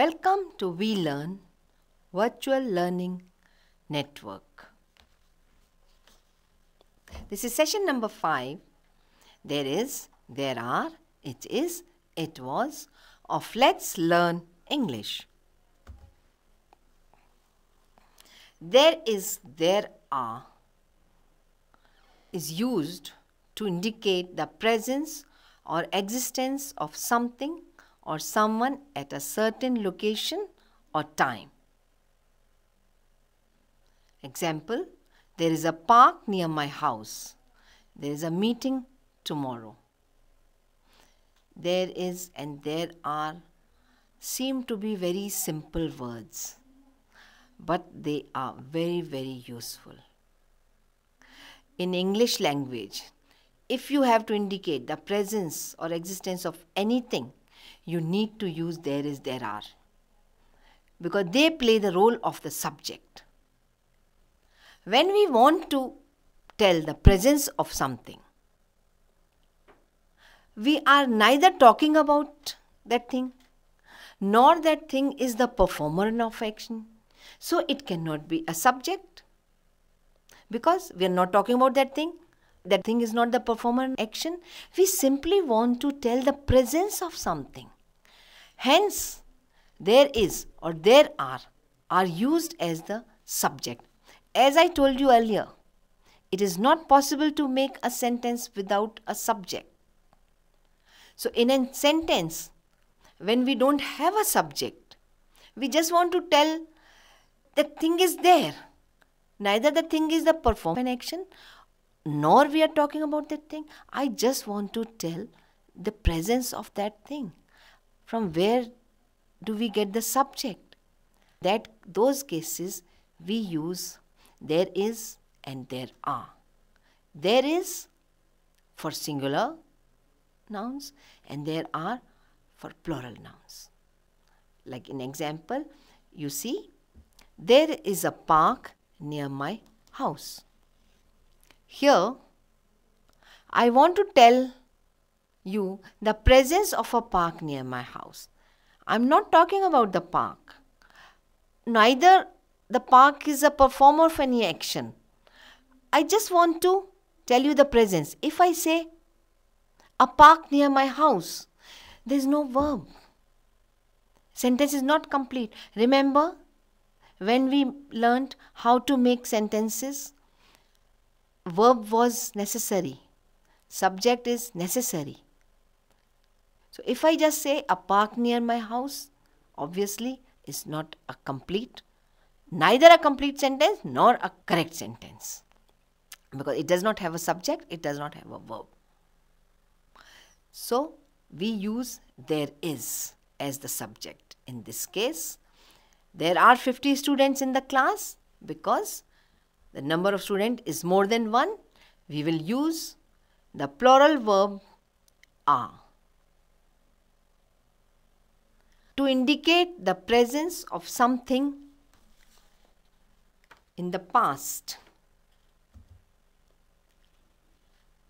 Welcome to VLearn Virtual Learning Network. This is session number 5. There is, there are, it is, it was of Let's Learn English. There is, there are is used to indicate the presence or existence of something or someone at a certain location or time. Example, there is a park near my house. There is a meeting tomorrow. There is and there are seem to be very simple words, but they are very, very useful. In English language, if you have to indicate the presence or existence of anything you need to use there is, there are. Because they play the role of the subject. When we want to tell the presence of something, we are neither talking about that thing nor that thing is the performer of action. So it cannot be a subject because we are not talking about that thing that thing is not the performer action. We simply want to tell the presence of something. Hence, there is or there are are used as the subject. As I told you earlier, it is not possible to make a sentence without a subject. So, in a sentence, when we don't have a subject, we just want to tell the thing is there. Neither the thing is the perform an action nor we are talking about that thing i just want to tell the presence of that thing from where do we get the subject that those cases we use there is and there are there is for singular nouns and there are for plural nouns like in example you see there is a park near my house here, I want to tell you the presence of a park near my house. I'm not talking about the park. Neither the park is a performer of any action. I just want to tell you the presence. If I say a park near my house, there's no verb. Sentence is not complete. Remember when we learned how to make sentences? verb was necessary, subject is necessary. So if I just say a park near my house, obviously is not a complete, neither a complete sentence nor a correct sentence. Because it does not have a subject, it does not have a verb. So we use there is as the subject in this case. There are 50 students in the class because the number of student is more than 1, we will use the plural verb are. To indicate the presence of something in the past,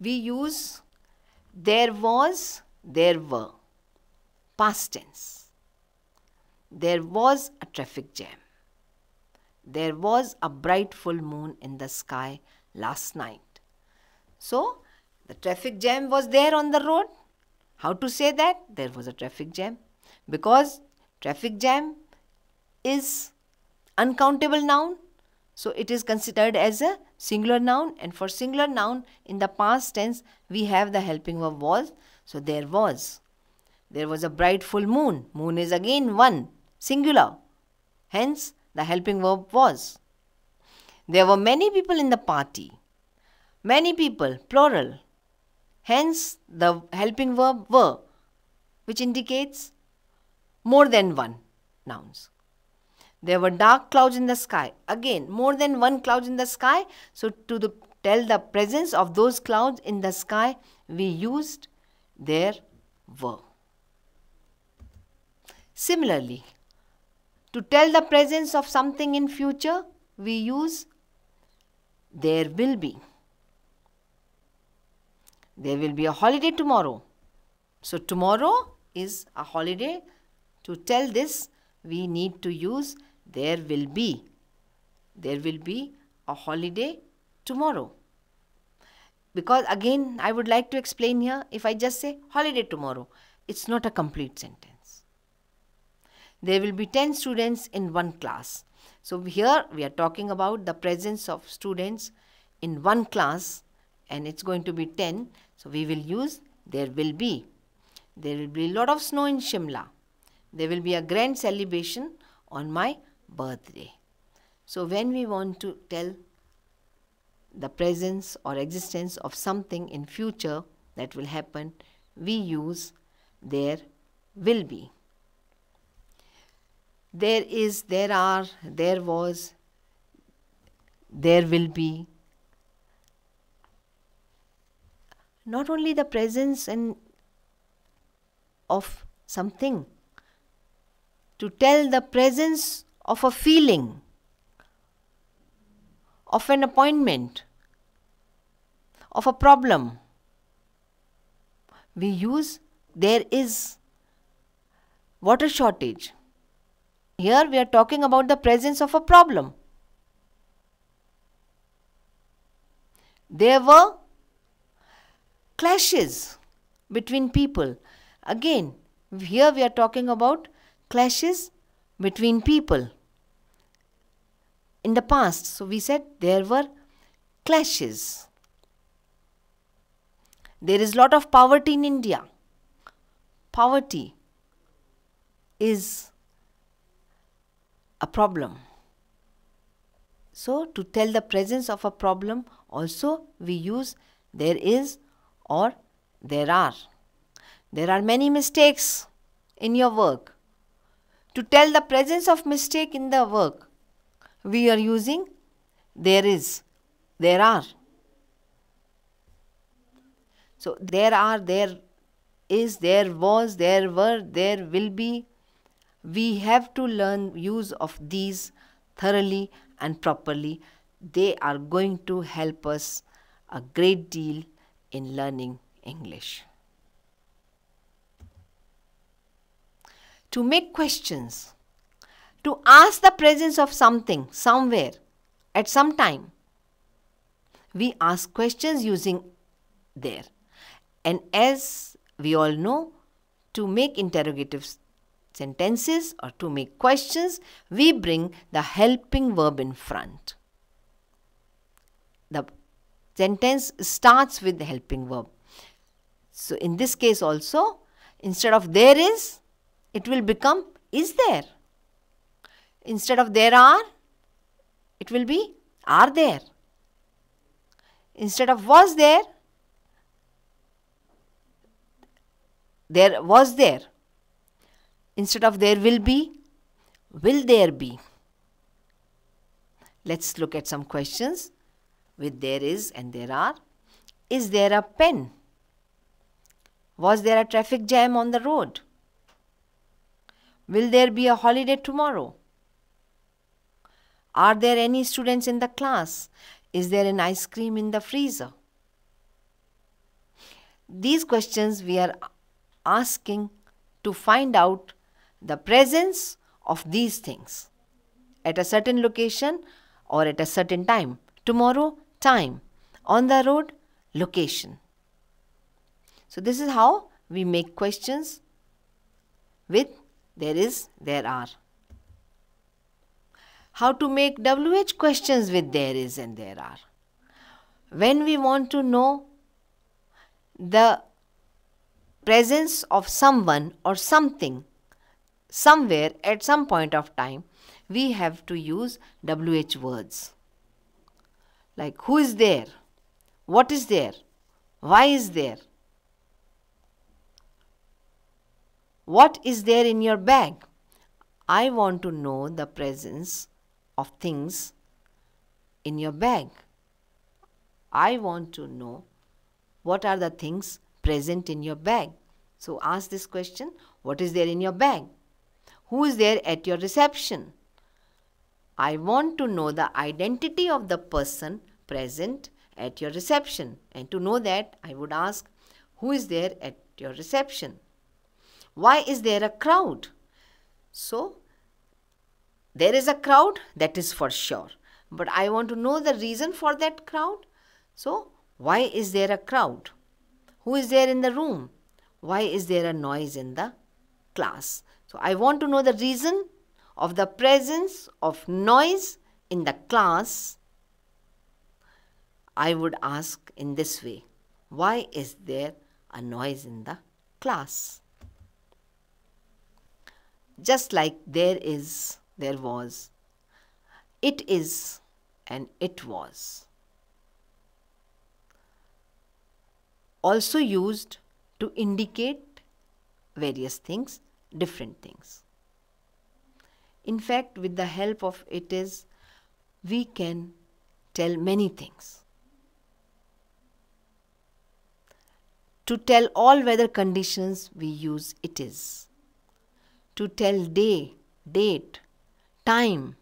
we use there was, there were, past tense. There was a traffic jam. There was a bright full moon in the sky last night. So, the traffic jam was there on the road. How to say that? There was a traffic jam. Because traffic jam is uncountable noun. So, it is considered as a singular noun. And for singular noun, in the past tense, we have the helping verb was. So, there was. There was a bright full moon. Moon is again one, singular. Hence, the helping verb was. There were many people in the party. Many people, plural. Hence, the helping verb were, which indicates more than one nouns. There were dark clouds in the sky. Again, more than one cloud in the sky. So, to the, tell the presence of those clouds in the sky, we used there were. Similarly, to tell the presence of something in future, we use there will be. There will be a holiday tomorrow. So tomorrow is a holiday. To tell this, we need to use there will be. There will be a holiday tomorrow. Because again, I would like to explain here, if I just say holiday tomorrow, it's not a complete sentence. There will be 10 students in one class. So here we are talking about the presence of students in one class and it's going to be 10. So we will use there will be. There will be a lot of snow in Shimla. There will be a grand celebration on my birthday. So when we want to tell the presence or existence of something in future that will happen, we use there will be there is, there are, there was, there will be. Not only the presence and of something, to tell the presence of a feeling, of an appointment, of a problem. We use there is water shortage. Here we are talking about the presence of a problem. There were clashes between people. Again, here we are talking about clashes between people. In the past, so we said there were clashes. There is a lot of poverty in India. Poverty is a problem. So, to tell the presence of a problem also we use there is or there are. There are many mistakes in your work. To tell the presence of mistake in the work we are using there is, there are. So, there are, there is, there was, there were, there will be, we have to learn use of these thoroughly and properly they are going to help us a great deal in learning english to make questions to ask the presence of something somewhere at some time we ask questions using there and as we all know to make interrogatives sentences or to make questions, we bring the helping verb in front. The sentence starts with the helping verb. So in this case also, instead of there is, it will become is there. Instead of there are, it will be are there. Instead of was there, there was there Instead of there will be, will there be? Let's look at some questions with there is and there are. Is there a pen? Was there a traffic jam on the road? Will there be a holiday tomorrow? Are there any students in the class? Is there an ice cream in the freezer? These questions we are asking to find out the presence of these things at a certain location or at a certain time. Tomorrow, time. On the road, location. So this is how we make questions with there is, there are. How to make WH questions with there is and there are. When we want to know the presence of someone or something somewhere at some point of time we have to use WH words like who is there, what is there, why is there, what is there in your bag. I want to know the presence of things in your bag. I want to know what are the things present in your bag. So ask this question, what is there in your bag? Who is there at your reception? I want to know the identity of the person present at your reception. And to know that, I would ask, who is there at your reception? Why is there a crowd? So, there is a crowd, that is for sure. But I want to know the reason for that crowd. So, why is there a crowd? Who is there in the room? Why is there a noise in the class? So I want to know the reason of the presence of noise in the class. I would ask in this way, why is there a noise in the class? Just like there is, there was, it is and it was. Also used to indicate various things different things. In fact, with the help of it is, we can tell many things. To tell all weather conditions, we use it is. To tell day, date, time,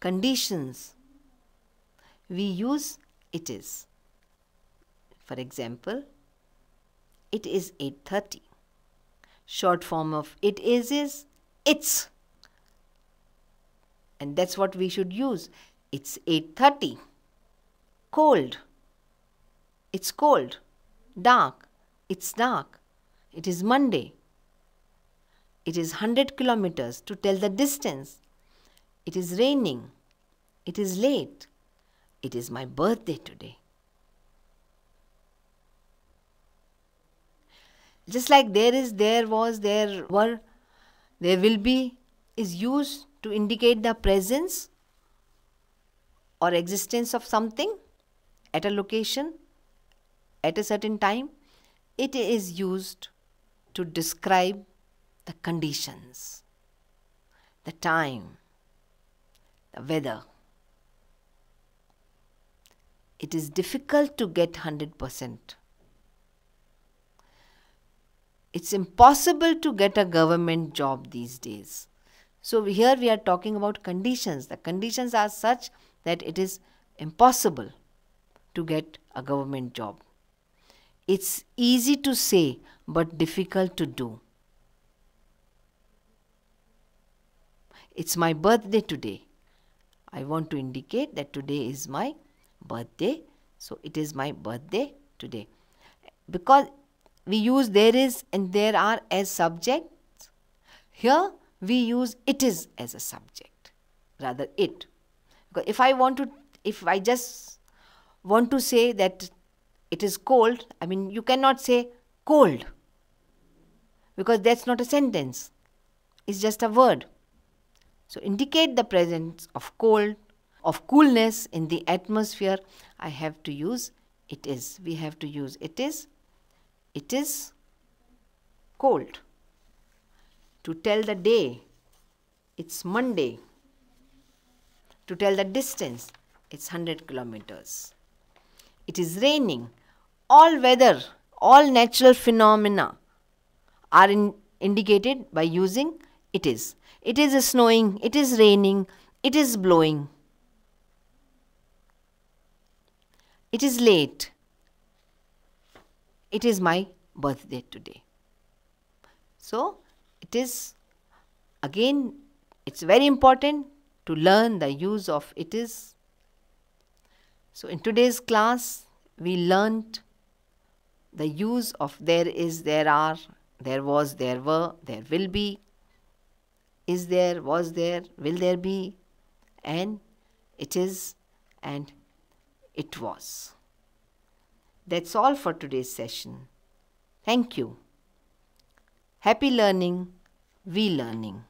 conditions, we use it is. For example, it is 8:30 short form of it is is it's. And that's what we should use. It's 8.30. Cold. It's cold. Dark. It's dark. It is Monday. It is 100 kilometers to tell the distance. It is raining. It is late. It is my birthday today. Just like there is, there was, there were, there will be is used to indicate the presence or existence of something at a location at a certain time. It is used to describe the conditions, the time, the weather. It is difficult to get 100% it's impossible to get a government job these days. So here we are talking about conditions. The conditions are such that it is impossible to get a government job. It's easy to say but difficult to do. It's my birthday today. I want to indicate that today is my birthday. So it is my birthday today. Because we use there is and there are as subjects. Here we use it is as a subject, rather it. Because if I want to, if I just want to say that it is cold, I mean, you cannot say cold because that's not a sentence, it's just a word. So, indicate the presence of cold, of coolness in the atmosphere. I have to use it is. We have to use it is it is cold. To tell the day, it's Monday. To tell the distance, it's 100 kilometers. It is raining. All weather, all natural phenomena are in indicated by using it is. It is snowing, it is raining, it is blowing. It is late it is my birthday today. So, it is again, it's very important to learn the use of it is. So, in today's class, we learnt the use of there is, there are, there was, there were, there will be, is there, was there, will there be, and it is, and it was. That's all for today's session. Thank you. Happy learning, we learning.